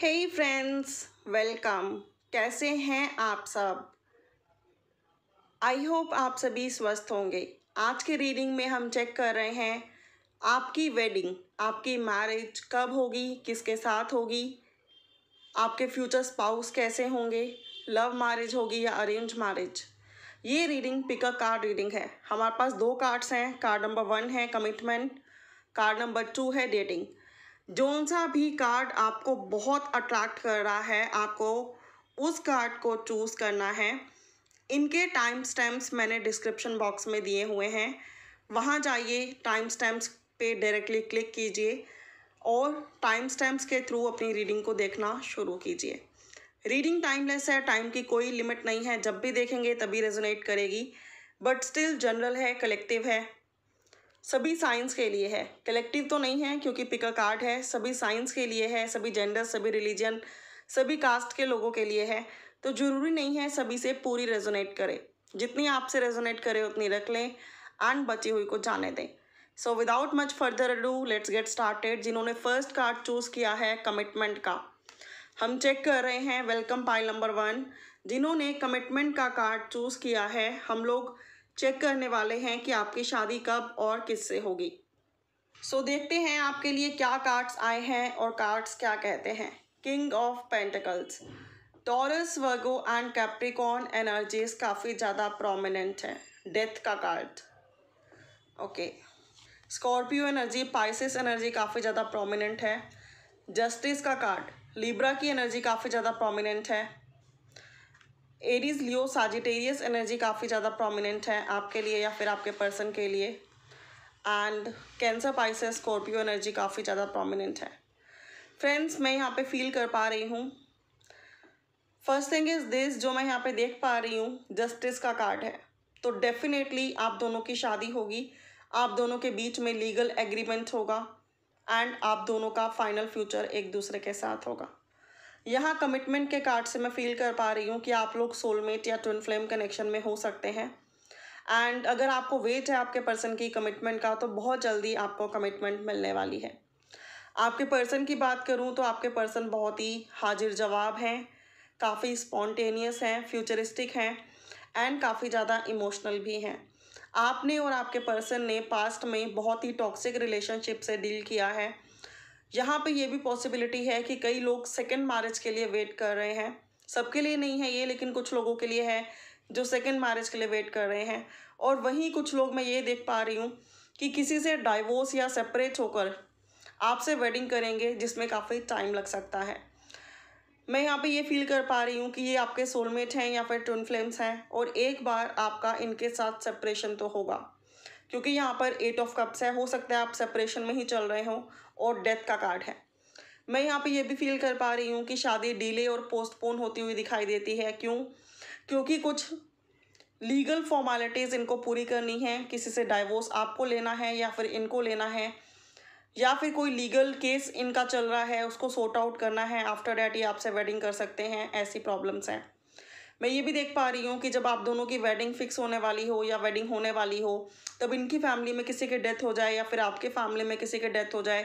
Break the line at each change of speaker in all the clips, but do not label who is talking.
हे friends welcome कैसे हैं आप सब आई होप आप सभी स्वस्थ होंगे आज के रीडिंग में हम चेक कर रहे हैं आपकी वेडिंग आपकी मैरिज कब होगी किसके साथ होगी आपके फ्यूचर स्पाउस कैसे होंगे लव मैरिज होगी या अरेंज मैरिज ये रीडिंग पिकअप कार्ड रीडिंग है हमारे पास दो कार्ड्स हैं कार्ड नंबर वन है कमिटमेंट कार्ड नंबर टू है डेटिंग जौन सा भी कार्ड आपको बहुत अट्रैक्ट कर रहा है आपको उस कार्ड को चूज़ करना है इनके टाइम स्टैम्प्स मैंने डिस्क्रिप्शन बॉक्स में दिए हुए हैं वहाँ जाइए टाइम स्टैम्प्स पे डायरेक्टली क्लिक कीजिए और टाइम स्टैम्प्स के थ्रू अपनी रीडिंग को देखना शुरू कीजिए रीडिंग टाइमलेस है टाइम की कोई लिमिट नहीं है जब भी देखेंगे तभी रेजोनेट करेगी बट स्टिल जनरल है कलेक्टिव है सभी साइंस के लिए है कलेक्टिव तो नहीं है क्योंकि पिक अ कार्ड है सभी साइंस के लिए है सभी जेंडर सभी रिलीजन सभी कास्ट के लोगों के लिए है तो ज़रूरी नहीं है सभी से पूरी रेजोनेट करे जितनी आपसे रेजोनेट करे उतनी रख लें एंड बची हुई को जाने दें so without much further do let's get started जिन्होंने फर्स्ट कार्ड चूज़ किया है कमिटमेंट का हम चेक कर रहे हैं वेलकम पाइल नंबर वन जिन्होंने कमिटमेंट का कार्ड चूज़ किया है हम लोग चेक करने वाले हैं कि आपकी शादी कब और किससे होगी सो so, देखते हैं आपके लिए क्या कार्ड्स आए हैं और कार्ड्स क्या कहते हैं king of pentacles Taurus Virgo and Capricorn energies काफ़ी ज़्यादा प्रोमिनेंट है डेथ का card okay Scorpio energy Pisces energy काफ़ी ज़्यादा प्रोमिनेंट है जस्टिस का कार्ड लिब्रा की एनर्जी काफ़ी ज़्यादा प्रोमिनेंट है एरीज लियो साजिटेरियस एनर्जी काफ़ी ज़्यादा प्रोमिनेंट है आपके लिए या फिर आपके पर्सन के लिए and Cancer Pisces Scorpio energy काफ़ी ज़्यादा प्रोमिनेंट है फ्रेंड्स मैं यहाँ पे फील कर पा रही हूँ फर्स्ट थिंग इज़ दिस जो मैं यहाँ पे देख पा रही हूँ जस्टिस का कार्ड है तो डेफिनेटली आप दोनों की शादी होगी आप दोनों के बीच में लीगल एग्रीमेंट होगा एंड आप दोनों का फाइनल फ्यूचर एक दूसरे के साथ होगा यहाँ कमिटमेंट के कार्ड से मैं फील कर पा रही हूँ कि आप लोग सोलमेट या ट्विन फ्लेम कनेक्शन में हो सकते हैं एंड अगर आपको वेट है आपके पर्सन की कमिटमेंट का तो बहुत जल्दी आपको कमिटमेंट मिलने वाली है आपके पर्सन की बात करूँ तो आपके पर्सन बहुत ही हाजिर जवाब हैं काफ़ी स्पॉन्टेनियस हैं फ्यूचरिस्टिक हैं एंड काफ़ी ज़्यादा इमोशनल भी हैं आपने और आपके पर्सन ने पास्ट में बहुत ही टॉक्सिक रिलेशनशिप से डील किया है यहाँ पे ये भी पॉसिबिलिटी है कि कई लोग सेकेंड मैरिज के लिए वेट कर रहे हैं सबके लिए नहीं है ये लेकिन कुछ लोगों के लिए है जो सेकेंड मैरिज के लिए वेट कर रहे हैं और वहीं कुछ लोग मैं ये देख पा रही हूँ कि किसी से डाइवोर्स या सेपरेट होकर आपसे वेडिंग करेंगे जिसमें काफ़ी टाइम लग सकता है मैं यहाँ पे ये फील कर पा रही हूँ कि ये आपके सोलमेट हैं या फिर ट्विन फ्लेम्स हैं और एक बार आपका इनके साथ सेपरेशन तो होगा क्योंकि यहाँ पर एट ऑफ कप्स है हो सकता है आप सेपरेशन में ही चल रहे हो और डेथ का कार्ड है मैं यहाँ पे ये भी फील कर पा रही हूँ कि शादी डिले और पोस्टपोन होती हुई दिखाई देती है क्यों क्योंकि कुछ लीगल फॉर्मेलिटीज़ इनको पूरी करनी है किसी से डाइवोर्स आपको लेना है या फिर इनको लेना है या फिर कोई लीगल केस इनका चल रहा है उसको सॉर्ट आउट करना है आफ्टर डैट ये आपसे वेडिंग कर सकते हैं ऐसी प्रॉब्लम्स हैं मैं ये भी देख पा रही हूँ कि जब आप दोनों की वेडिंग फिक्स होने वाली हो या वेडिंग होने वाली हो तब इनकी फैमिली में किसी के डेथ हो जाए या फिर आपके फैमिली में किसी के डेथ हो जाए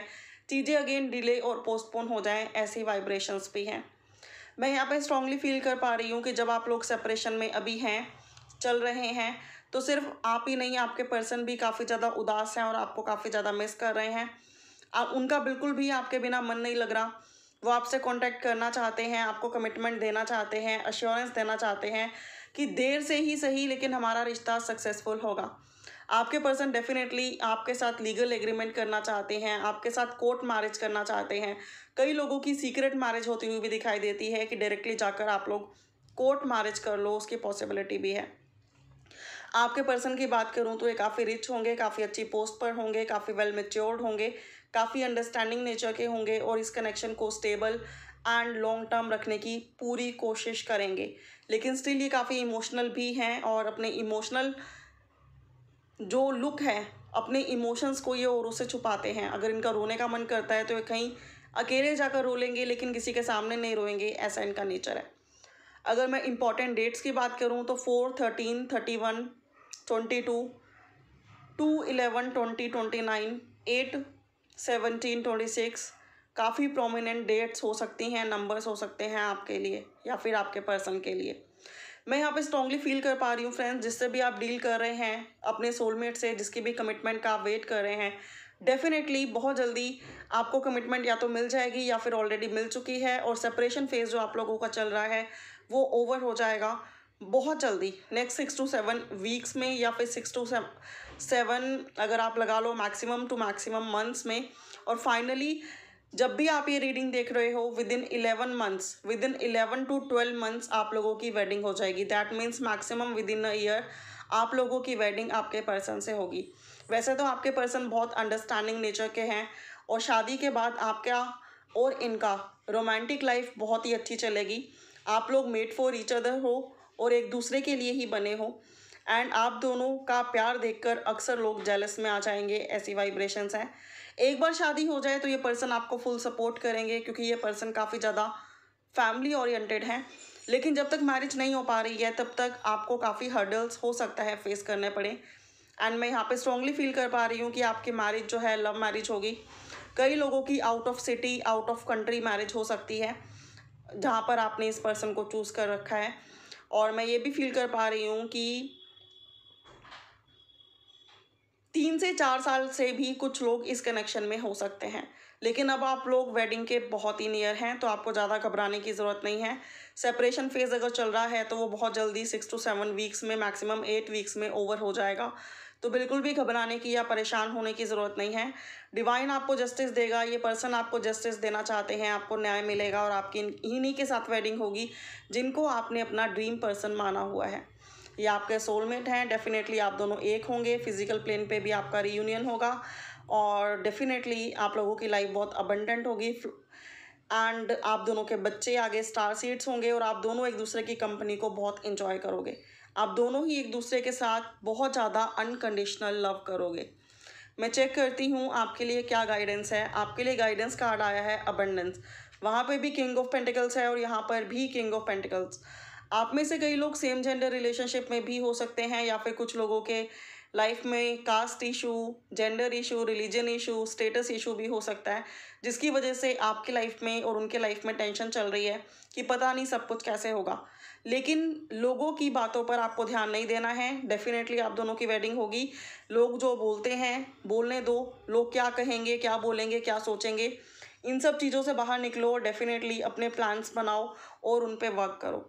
चीज़ें अगेन डिले और पोस्टपोन हो जाएँ ऐसी वाइब्रेशंस भी हैं मैं यहाँ पर स्ट्रांगली फील कर पा रही हूँ कि जब आप लोग सेपरेशन में अभी हैं चल रहे हैं तो सिर्फ आप ही नहीं आपके पर्सन भी काफ़ी ज़्यादा उदास हैं और आपको काफ़ी ज़्यादा मिस कर रहे हैं आप उनका बिल्कुल भी आपके बिना मन नहीं लग रहा वो आपसे कांटेक्ट करना चाहते हैं आपको कमिटमेंट देना चाहते हैं अश्योरेंस देना चाहते हैं कि देर से ही सही लेकिन हमारा रिश्ता सक्सेसफुल होगा आपके पर्सन डेफिनेटली आपके साथ लीगल एग्रीमेंट करना चाहते हैं आपके साथ कोर्ट मैरिज करना चाहते हैं कई लोगों की सीक्रेट मैरिज होती हुई भी दिखाई देती है कि डायरेक्टली जाकर आप लोग कोर्ट मैरिज कर लो उसकी पॉसिबिलिटी भी है आपके पर्सन की बात करूं तो ये काफ़ी रिच होंगे काफ़ी अच्छी पोस्ट पर होंगे काफ़ी वेल मेच्योर्ड होंगे काफ़ी अंडरस्टैंडिंग नेचर के होंगे और इस कनेक्शन को स्टेबल एंड लॉन्ग टर्म रखने की पूरी कोशिश करेंगे लेकिन स्टिल ये काफ़ी इमोशनल भी हैं और अपने इमोशनल जो लुक है अपने इमोशंस को ये औरों से छुपाते हैं अगर इनका रोने का मन करता है तो ये कहीं अकेले जाकर रो लेंगे लेकिन किसी के सामने नहीं रोएंगे ऐसा इनका नेचर है अगर मैं इंपॉर्टेंट डेट्स की बात करूँ तो four thirteen thirty one twenty two two eleven twenty twenty nine eight seventeen twenty six काफ़ी प्रोमिनेंट डेट्स हो सकती हैं नंबर्स हो सकते हैं आपके लिए या फिर आपके पर्सन के लिए मैं यहाँ पे स्ट्रॉन्गली फील कर पा रही हूँ फ्रेंड्स जिससे भी आप डील कर रहे हैं अपने सोलमेट से जिसकी भी कमिटमेंट का आप वेट कर रहे हैं डेफिनेटली बहुत जल्दी आपको कमिटमेंट या तो मिल जाएगी या फिर ऑलरेडी मिल चुकी है और सेपरेशन फेज़ जो आप लोगों का चल रहा है वो ओवर हो जाएगा बहुत जल्दी next six to seven weeks में या फिर सिक्स टू सेवन सेवन अगर आप लगा लो मैक्सिमम टू मैक्सिमम मंथ्स में और फाइनली जब भी आप ये रीडिंग देख रहे हो within eleven months within eleven to twelve months आप लोगों की वेडिंग हो जाएगी that means maximum within a year आप लोगों की वेडिंग आपके पर्सन से होगी वैसे तो आपके पर्सन बहुत अंडरस्टैंडिंग नेचर के हैं और शादी के बाद आपका और इनका रोमांटिक लाइफ बहुत ही अच्छी चलेगी आप लोग मेड फॉर ईच अदर हो और एक दूसरे के लिए ही बने हो एंड आप दोनों का प्यार देखकर अक्सर लोग जेलस में आ जाएंगे ऐसी वाइब्रेशंस हैं एक बार शादी हो जाए तो ये पर्सन आपको फुल सपोर्ट करेंगे क्योंकि ये पर्सन काफ़ी ज़्यादा फैमिली ओरिएंटेड हैं लेकिन जब तक मैरिज नहीं हो पा रही है तब तक आपको काफ़ी हर्डल्स हो सकता है फेस करने पड़े एंड मैं यहाँ पे स्ट्रांगली फील कर पा रही हूँ कि आपकी मैरिज जो है लव मैरिज होगी कई लोगों की out of city out of country marriage हो सकती है जहाँ पर आपने इस पर्सन को चूज़ कर रखा है और मैं ये भी फील कर पा रही हूँ कि तीन से चार साल से भी कुछ लोग इस कनेक्शन में हो सकते हैं लेकिन अब आप लोग वेडिंग के बहुत ही नियर हैं तो आपको ज़्यादा घबराने की ज़रूरत नहीं है सेपरेशन फेज़ अगर चल रहा है तो वो बहुत जल्दी सिक्स टू सेवन वीक्स में मैक्सिमम एट वीक्स में ओवर हो जाएगा तो बिल्कुल भी घबराने की या परेशान होने की ज़रूरत नहीं है डिवाइन आपको जस्टिस देगा ये पर्सन आपको जस्टिस देना चाहते हैं आपको न्याय मिलेगा और आपकी इन्हीं के साथ वेडिंग होगी जिनको आपने अपना ड्रीम पर्सन माना हुआ है ये आपके सोलमेट हैं डेफिनेटली आप दोनों एक होंगे फिजिकल प्लेन पे भी आपका रीयूनियन होगा और डेफिनेटली आप लोगों की लाइफ बहुत अबंडेंट होगी एंड आप दोनों के बच्चे आगे स्टार सीड्स होंगे और आप दोनों एक दूसरे की कंपनी को बहुत इंजॉय करोगे आप दोनों ही एक दूसरे के साथ बहुत ज़्यादा अनकंडीशनल लव करोगे मैं चेक करती हूँ आपके लिए क्या गाइडेंस है आपके लिए गाइडेंस कार्ड आया है अबंडेंस वहाँ पे भी किंग ऑफ पेंटिकल्स है और यहाँ पर भी किंग ऑफ पेंटिकल्स आप में से कई लोग सेम जेंडर रिलेशनशिप में भी हो सकते हैं या फिर कुछ लोगों के लाइफ में caste issue gender issue religion issue status issue भी हो सकता है जिसकी वजह से आपकी लाइफ में और उनके लाइफ में टेंशन चल रही है कि पता नहीं सब कुछ कैसे होगा लेकिन लोगों की बातों पर आपको ध्यान नहीं देना है डेफिनेटली आप दोनों की वेडिंग होगी लोग जो बोलते हैं बोलने दो लोग क्या कहेंगे क्या बोलेंगे क्या सोचेंगे इन सब चीज़ों से बाहर निकलो डेफिनेटली अपने प्लान्स बनाओ और उन पर वर्क करो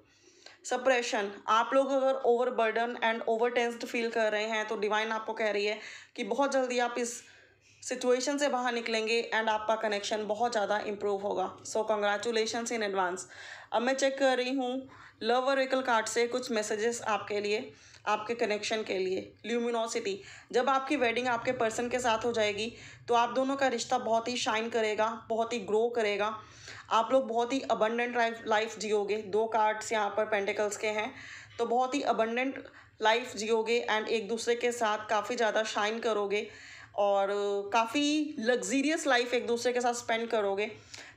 सप्रेशन आप लोग अगर over burden and over tensed feel कर रहे हैं तो डिवाइन आपको कह रही है कि बहुत जल्दी आप इस सिचुएशन से बाहर निकलेंगे एंड आपका कनेक्शन बहुत ज़्यादा इम्प्रूव होगा सो कंग्रेचुलेशन इन एडवांस अब मैं चेक कर रही हूँ लव और एकल कार्ड से कुछ मैसेजेस आपके लिए आपके कनेक्शन के लिए ल्यूमिनोसिटी जब आपकी वेडिंग आपके पर्सन के साथ हो जाएगी तो आप दोनों का रिश्ता बहुत ही शाइन करेगा बहुत ही ग्रो करेगा आप लोग बहुत ही अबंडेंट लाइफ लाइफ जियोगे दो कार्ड्स यहाँ पर पेंटिकल्स के हैं तो बहुत ही अबंडेंट लाइफ जियोगे एंड एक दूसरे के साथ काफ़ी ज़्यादा शाइन करोगे और काफ़ी लग्जीरियस लाइफ एक दूसरे के साथ स्पेंड करोगे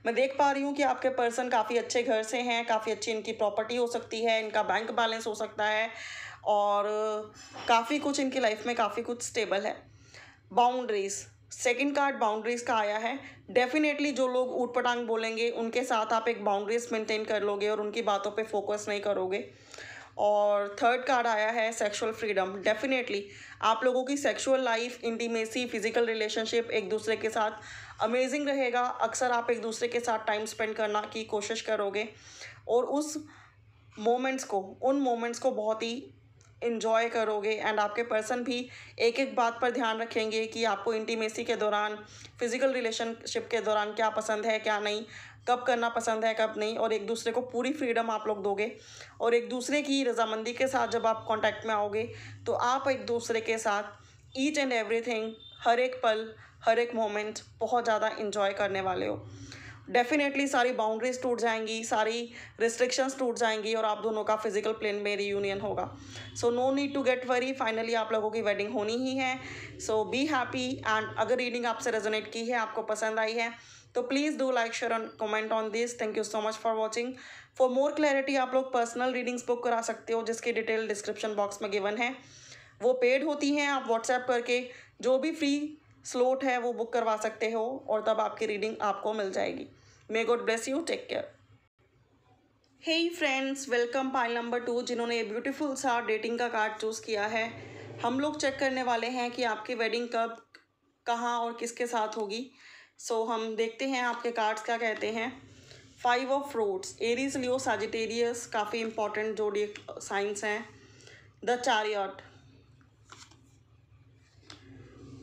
मैं देख पा रही हूँ कि आपके पर्सन काफ़ी अच्छे घर से हैं काफ़ी अच्छी इनकी प्रॉपर्टी हो सकती है इनका बैंक बैलेंस हो सकता है और काफ़ी कुछ इनकी लाइफ में काफ़ी कुछ स्टेबल है बाउंड्रीज़ सेकंड कार्ड बाउंड्रीज का आया है डेफिनेटली जो लोग ऊट पटांग बोलेंगे उनके साथ आप एक बाउंड्रीज मेंटेन कर लोगे और उनकी बातों पे फोकस नहीं करोगे और थर्ड कार्ड आया है सेक्सुअल फ्रीडम डेफिनेटली आप लोगों की sexual life intimacy physical relationship एक दूसरे के साथ अमेजिंग रहेगा अक्सर आप एक दूसरे के साथ टाइम स्पेंड करना की कोशिश करोगे और उस मोमेंट्स को उन मोमेंट्स को बहुत ही इन्जॉय करोगे एंड आपके पर्सन भी एक एक बात पर ध्यान रखेंगे कि आपको इंटीमेसी के दौरान फिज़िकल रिलेशनशिप के दौरान क्या पसंद है क्या नहीं कब करना पसंद है कब नहीं और एक दूसरे को पूरी फ्रीडम आप लोग दोगे और एक दूसरे की रजामंदी के साथ जब आप कांटेक्ट में आओगे तो आप एक दूसरे के साथ ईच एंड एवरीथिंग हर एक पल हर एक मोमेंट बहुत ज़्यादा इन्जॉय करने वाले हो डेफिनेटली सारी बाउंड्रीज टूट जाएंगी सारी रिस्ट्रिक्शंस टूट जाएंगी और आप दोनों का फिजिकल प्लेन में रीयूनियन होगा so no need to get worry finally आप लोगों की वेडिंग होनी ही है सो बी हैप्पी एंड अगर रीडिंग आपसे रेजोनेट की है आपको पसंद आई है तो please do like share and comment on this thank you so much for watching for more clarity आप लोग पर्सनल रीडिंग्स बुक करा सकते हो जिसकी डिटेल डिस्क्रिप्शन बॉक्स में गिवन है वो पेड होती हैं आप व्हाट्सएप करके जो भी फ्री स्लोट है वो बुक करवा सकते हो और तब आपकी रीडिंग आपको मिल जाएगी may God bless you take care hey friends welcome pile number two जिन्होंने ये ब्यूटीफुल सा डेटिंग का कार्ड चूज़ किया है हम लोग चेक करने वाले हैं कि आपकी वेडिंग कब कहाँ और किसके साथ होगी सो so, हम देखते हैं आपके कार्ड्स क्या कहते हैं five of fruits Aries Leo Sagittarius काफ़ी इंपॉर्टेंट जो डी साइंस हैं the chariot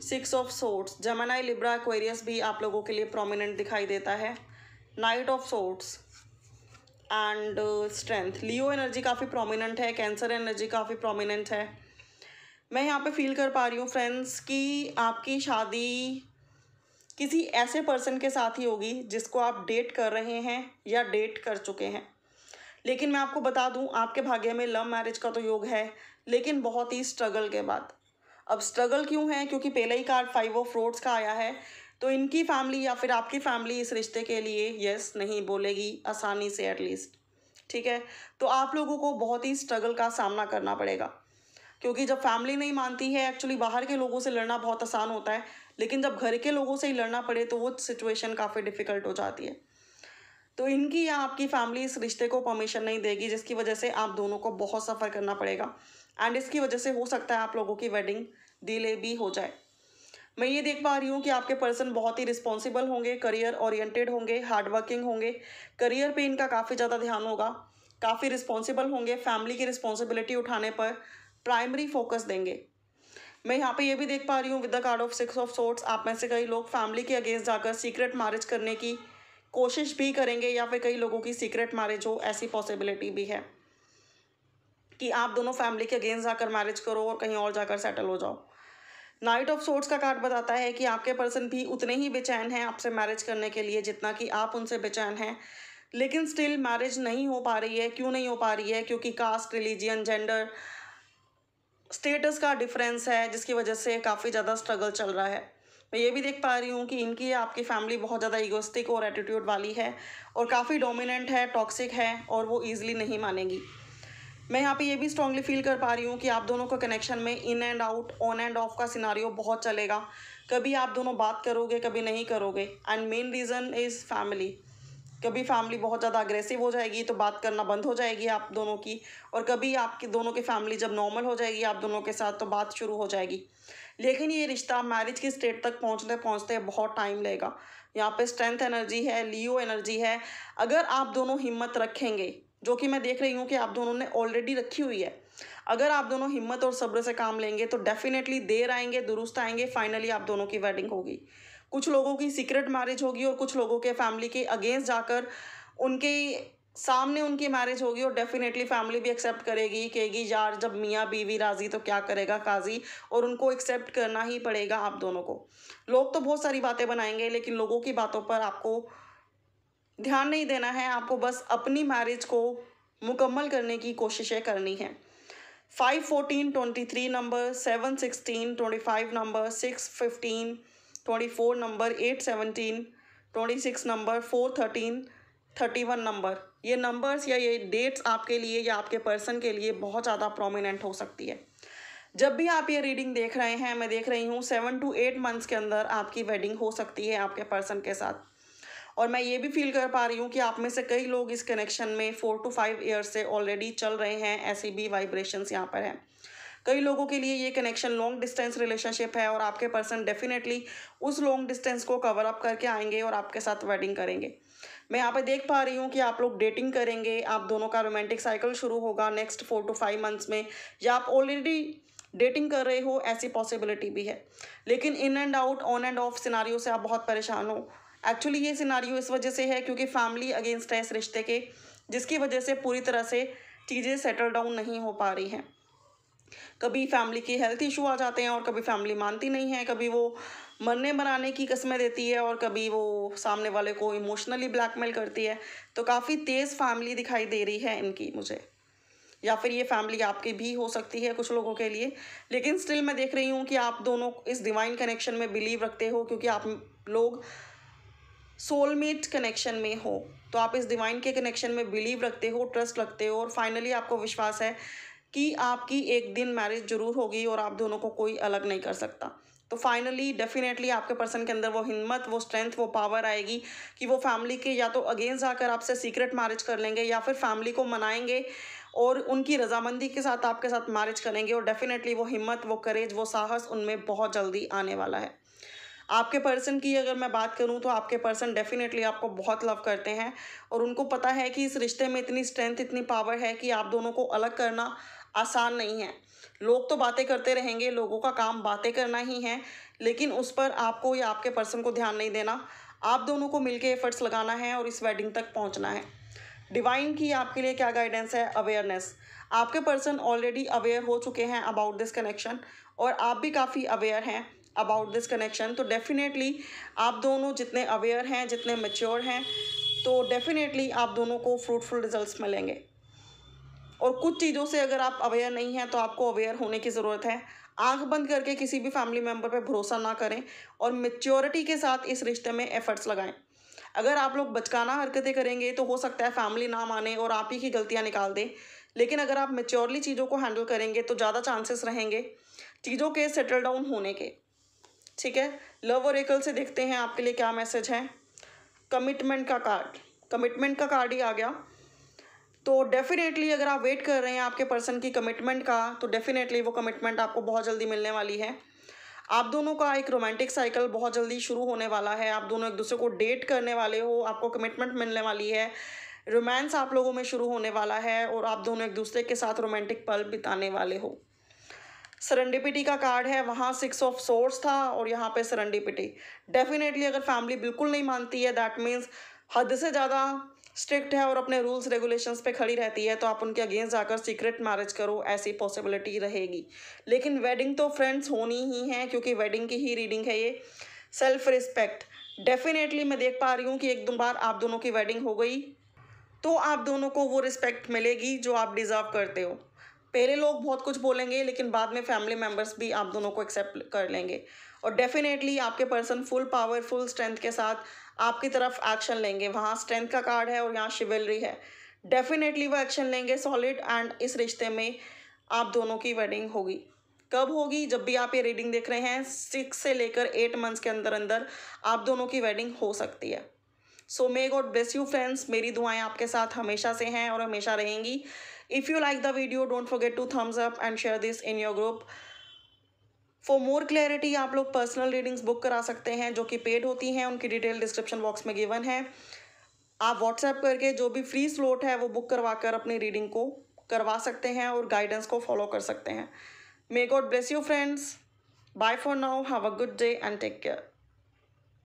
six of swords Gemini Libra Aquarius भी आप लोगों के लिए प्रोमिनेंट दिखाई देता है knight of swords and uh, strength Leo energy काफ़ी प्रोमिनेंट है कैंसर एनर्जी काफ़ी प्रोमिनेंट है मैं यहाँ पे फील कर पा रही हूँ फ्रेंड्स कि आपकी शादी किसी ऐसे पर्सन के साथ ही होगी जिसको आप डेट कर रहे हैं या डेट कर चुके हैं लेकिन मैं आपको बता दूं आपके भाग्य में लव मैरिज का तो योग है लेकिन बहुत ही स्ट्रगल के बाद अब स्ट्रगल क्यों है क्योंकि पहले ही कार्ड फाइव ऑफ रोड्स का आया है तो इनकी फैमिली या फिर आपकी फैमिली इस रिश्ते के लिए यस नहीं बोलेगी आसानी से एटलीस्ट ठीक है तो आप लोगों को बहुत ही स्ट्रगल का सामना करना पड़ेगा क्योंकि जब फैमिली नहीं मानती है एक्चुअली बाहर के लोगों से लड़ना बहुत आसान होता है लेकिन जब घर के लोगों से ही लड़ना पड़े तो वो सिचुएशन काफ़ी डिफ़िकल्ट हो जाती है तो इनकी या आपकी फैमिली इस रिश्ते को परमिशन नहीं देगी जिसकी वजह से आप दोनों को बहुत सफ़र करना पड़ेगा एंड इसकी वजह से हो सकता है आप लोगों की वेडिंग डिले भी हो जाए मैं ये देख पा रही हूँ कि आपके पर्सन बहुत ही रिस्पॉन्सिबल होंगे करियर ओरिएंटेड होंगे हार्डवर्किंग होंगे करियर पे इनका काफ़ी ज़्यादा ध्यान होगा काफ़ी रिस्पॉन्सिबल होंगे फैमिली की रिस्पॉन्सिबिलिटी उठाने पर प्राइमरी फोकस देंगे मैं यहाँ पे ये भी देख पा रही हूँ with the card of six of swords आप में से कई लोग फैमिली के अगेंस्ट जाकर सीक्रेट मैरिज करने की कोशिश भी करेंगे या फिर कई लोगों की सीक्रेट मैरिज हो ऐसी पॉसिबिलिटी भी है कि आप दोनों फैमिली के अगेंस्ट जाकर मैरिज करो और कहीं और जाकर सेटल हो जाओ नाइट ऑफ सोर्ट्स का कार्ड बताता है कि आपके पर्सन भी उतने ही बेचैन हैं आपसे मैरिज करने के लिए जितना कि आप उनसे बेचैन हैं लेकिन स्टिल मैरिज नहीं हो पा रही है क्यों नहीं हो पा रही है क्योंकि कास्ट रिलीजियन जेंडर स्टेटस का डिफरेंस है जिसकी वजह से काफ़ी ज़्यादा स्ट्रगल चल रहा है मैं ये भी देख पा रही हूँ कि इनकी आपकी फैमिली बहुत ज़्यादा ईगोस्टिक और एटीट्यूड वाली है और काफ़ी डोमिनेंट है टॉक्सिक है और वो ईज़िली नहीं मानेगी मैं यहाँ पे ये भी स्ट्रांगली फील कर पा रही हूँ कि आप दोनों का कनेक्शन में in and out on and off का सिनारियो बहुत चलेगा कभी आप दोनों बात करोगे कभी नहीं करोगे and main reason is family कभी फैमिली बहुत ज़्यादा अग्रेसिव हो जाएगी तो बात करना बंद हो जाएगी आप दोनों की और कभी आपकी दोनों की फैमिली जब नॉर्मल हो जाएगी आप दोनों के साथ तो बात शुरू हो जाएगी लेकिन ये रिश्ता मैरिज की स्टेट तक पहुँचते पहुँचते बहुत टाइम लेगा यहाँ पे स्ट्रेंथ एनर्जी है लियो एनर्जी है अगर आप दोनों हिम्मत रखेंगे जो कि मैं देख रही हूँ कि आप दोनों ने ऑलरेडी रखी हुई है अगर आप दोनों हिम्मत और सब्र से काम लेंगे तो डेफिनेटली देर आएंगे दुरुस्त आएंगे फाइनली आप दोनों की वेडिंग होगी कुछ लोगों की सीक्रेट मैरिज होगी और कुछ लोगों के फैमिली के अगेंस्ट जाकर उनके सामने उनकी मैरिज होगी और डेफिनेटली फैमिली भी एक्सेप्ट करेगी कहेगी यार जब मियाँ बीवी राजी तो क्या करेगा काजी और उनको एक्सेप्ट करना ही पड़ेगा आप दोनों को लोग तो बहुत सारी बातें बनाएंगे लेकिन लोगों की बातों पर आपको ध्यान नहीं देना है आपको बस अपनी मैरिज को मुकम्मल करने की कोशिशें करनी है five fourteen twenty three number seven sixteen twenty five number six fifteen twenty four number eight seventeen twenty six number four thirteen thirty one number ये नंबर्स या ये डेट्स आपके लिए या आपके पर्सन के लिए बहुत ज़्यादा प्रोमिनेंट हो सकती है जब भी आप ये रीडिंग देख रहे हैं मैं देख रही हूँ सेवन टू एट मंथ्स के अंदर आपकी वेडिंग हो सकती है आपके पर्सन के साथ और मैं ये भी फील कर पा रही हूँ कि आप में से कई लोग इस कनेक्शन में फोर टू फाइव ईयर्स से ऑलरेडी चल रहे हैं ऐसी भी वाइब्रेशंस यहाँ पर हैं कई लोगों के लिए ये कनेक्शन लॉन्ग डिस्टेंस रिलेशनशिप है और आपके पर्सन डेफिनेटली उस लॉन्ग डिस्टेंस को कवर अप करके आएंगे और आपके साथ वेडिंग करेंगे मैं यहाँ पे देख पा रही हूँ कि आप लोग डेटिंग करेंगे आप दोनों का रोमांटिक साइकिल शुरू होगा next four to five months में या आप ऑलरेडी डेटिंग कर रहे हो ऐसी पॉसिबिलिटी भी है लेकिन in and out on and off सिनारियों से आप बहुत परेशान हो एक्चुअली ये सिनारियो इस वजह से है क्योंकि फैमिली अगेंस्ट है इस रिश्ते के जिसकी वजह से पूरी तरह से चीज़ें सेटल डाउन नहीं हो पा रही हैं कभी फैमिली के हेल्थ इशू आ जाते हैं और कभी फैमिली मानती नहीं है कभी वो मरने बनाने की कस्में देती है और कभी वो सामने वाले को इमोशनली ब्लैकमेल करती है तो काफ़ी तेज़ फैमिली दिखाई दे रही है इनकी मुझे या फिर ये फैमिली आपकी भी हो सकती है कुछ लोगों के लिए लेकिन स्टिल मैं देख रही हूँ कि आप दोनों इस डिवाइन कनेक्शन में बिलीव रखते हो क्योंकि आप लोग सोलमेट कनेक्शन में हो तो आप इस डिवाइन के कनेक्शन में बिलीव रखते हो ट्रस्ट रखते हो और फाइनली आपको विश्वास है कि आपकी एक दिन मैरिज ज़रूर होगी और आप दोनों को कोई अलग नहीं कर सकता तो फाइनली डेफिनेटली आपके पर्सन के अंदर वो हिम्मत वो स्ट्रेंथ वो पावर आएगी कि वो फैमिली के या तो अगेंस्ट जाकर आपसे सीक्रेट मैरिज कर लेंगे या फिर फैमिली को मनाएंगे और उनकी रजामंदी के साथ आपके साथ मैरिज करेंगे और डेफिनेटली वो हिम्मत वो करेज वो साहस उनमें बहुत जल्दी आने वाला है आपके पर्सन की अगर मैं बात करूँ तो आपके पर्सन डेफिनेटली आपको बहुत लव करते हैं और उनको पता है कि इस रिश्ते में इतनी स्ट्रेंथ इतनी पावर है कि आप दोनों को अलग करना आसान नहीं है लोग तो बातें करते रहेंगे लोगों का काम बातें करना ही है लेकिन उस पर आपको या आपके पर्सन को ध्यान नहीं देना आप दोनों को मिलके एफर्ट्स लगाना है और इस वेडिंग तक पहुंचना है डिवाइन की आपके लिए क्या गाइडेंस है अवेयरनेस आपके पर्सन ऑलरेडी अवेयर हो चुके हैं अबाउट दिस कनेक्शन और आप भी काफ़ी अवेयर हैं अबाउट दिस कनेक्शन तो डेफिनेटली आप दोनों जितने अवेयर हैं जितने मेच्योर हैं तो डेफिनेटली आप दोनों को फ्रूटफुल रिजल्ट्स मिलेंगे और कुछ चीज़ों से अगर आप अवेयर नहीं हैं तो आपको अवेयर होने की ज़रूरत है आंख बंद करके किसी भी फैमिली मेम्बर पर भरोसा ना करें और मेच्योरिटी के साथ इस रिश्ते में एफर्ट्स लगाएं अगर आप लोग बचकाना हरकतें करेंगे तो हो सकता है फैमिली ना माने और आप ही की गलतियाँ निकाल दें लेकिन अगर आप मेच्योरली चीज़ों को हैंडल करेंगे तो ज़्यादा चांसेस रहेंगे चीज़ों के सेटल डाउन होने के ठीक है लव और एकल से देखते हैं आपके लिए क्या मैसेज है कमिटमेंट का कार्ड कमिटमेंट का कार्ड ही आ गया तो डेफिनेटली अगर आप वेट कर रहे हैं आपके पर्सन की कमिटमेंट का तो डेफिनेटली वो कमिटमेंट आपको बहुत जल्दी मिलने वाली है आप दोनों का एक रोमांटिक साइकिल बहुत जल्दी शुरू होने वाला है आप दोनों एक दूसरे को डेट करने वाले हो आपको कमिटमेंट मिलने वाली है रोमांस आप लोगों में शुरू होने वाला है और आप दोनों एक दूसरे के साथ रोमांटिक पल बिताने वाले हो सरेंडिपिटी का कार्ड है वहाँ सिक्स ऑफ सोर्स था और यहाँ पे सरेंडिपिटी डेफिनेटली अगर फैमिली बिल्कुल नहीं मानती है दैट मीन्स हद से ज़्यादा स्ट्रिक्ट है और अपने रूल्स रेगुलेशंस पे खड़ी रहती है तो आप उनके अगेंस्ट जाकर सीक्रेट मैरिज करो ऐसी पॉसिबिलिटी रहेगी लेकिन वेडिंग तो फ्रेंड्स होनी ही है क्योंकि वेडिंग की ही रीडिंग है ये सेल्फ रिस्पेक्ट डेफिनेटली मैं देख पा रही हूँ कि एक दो बार आप दोनों की वेडिंग हो गई तो आप दोनों को वो रिस्पेक्ट मिलेगी जो आप डिज़र्व करते हो पहले लोग बहुत कुछ बोलेंगे लेकिन बाद में फैमिली मेम्बर्स भी आप दोनों को एक्सेप्ट कर लेंगे और डेफिनेटली आपके person full power full strength के साथ आपकी तरफ एक्शन लेंगे वहाँ स्ट्रेंथ का कार्ड है और यहाँ शिवलरी है डेफिनेटली वो एक्शन लेंगे सॉलिड एंड इस रिश्ते में आप दोनों की वेडिंग होगी कब होगी जब भी आप ये रीडिंग देख रहे हैं सिक्स से लेकर एट मंथ्स के अंदर अंदर आप दोनों की वेडिंग हो सकती है so may God bless you friends मेरी दुआएं आपके साथ हमेशा से हैं और हमेशा रहेंगी If you like the video, don't forget to thumbs up and share this in your group. For more clarity आप लोग पर्सनल रीडिंग्स बुक करा सकते हैं जो कि पेड होती हैं उनकी डिटेल डिस्क्रिप्शन बॉक्स में गिवन है आप व्हाट्सएप करके जो भी फ्री स्लोट है वो बुक करवा कर अपनी रीडिंग को करवा सकते हैं और गाइडेंस को फॉलो कर सकते हैं may God bless you friends bye for now have a good day and take care